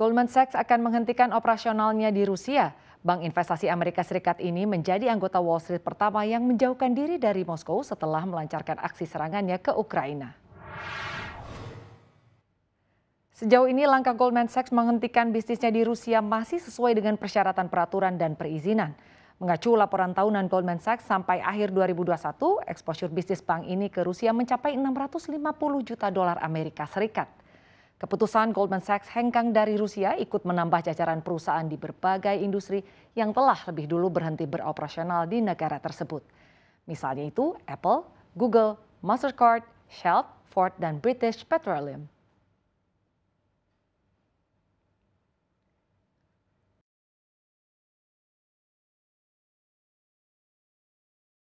Goldman Sachs akan menghentikan operasionalnya di Rusia. Bank investasi Amerika Serikat ini menjadi anggota Wall Street pertama yang menjauhkan diri dari Moskow setelah melancarkan aksi serangannya ke Ukraina. Sejauh ini langkah Goldman Sachs menghentikan bisnisnya di Rusia masih sesuai dengan persyaratan peraturan dan perizinan. Mengacu laporan tahunan Goldman Sachs sampai akhir 2021, eksposur bisnis bank ini ke Rusia mencapai 650 juta dolar Amerika Serikat. Keputusan Goldman Sachs hengkang dari Rusia ikut menambah jajaran perusahaan di berbagai industri yang telah lebih dulu berhenti beroperasional di negara tersebut. Misalnya itu Apple, Google, Mastercard, Shell, Ford, dan British Petroleum.